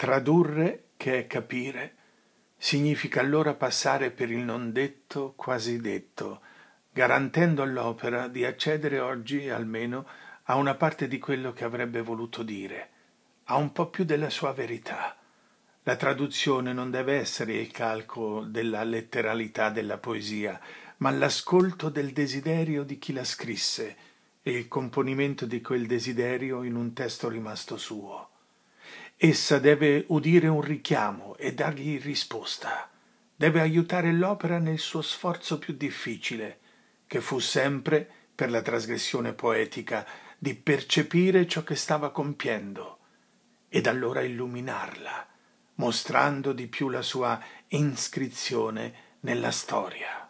Tradurre, che è capire, significa allora passare per il non detto quasi detto, garantendo all'opera di accedere oggi almeno a una parte di quello che avrebbe voluto dire, a un po' più della sua verità. La traduzione non deve essere il calco della letteralità della poesia, ma l'ascolto del desiderio di chi la scrisse e il componimento di quel desiderio in un testo rimasto suo. Essa deve udire un richiamo e dargli risposta. Deve aiutare l'opera nel suo sforzo più difficile, che fu sempre, per la trasgressione poetica, di percepire ciò che stava compiendo, ed allora illuminarla, mostrando di più la sua iscrizione nella storia.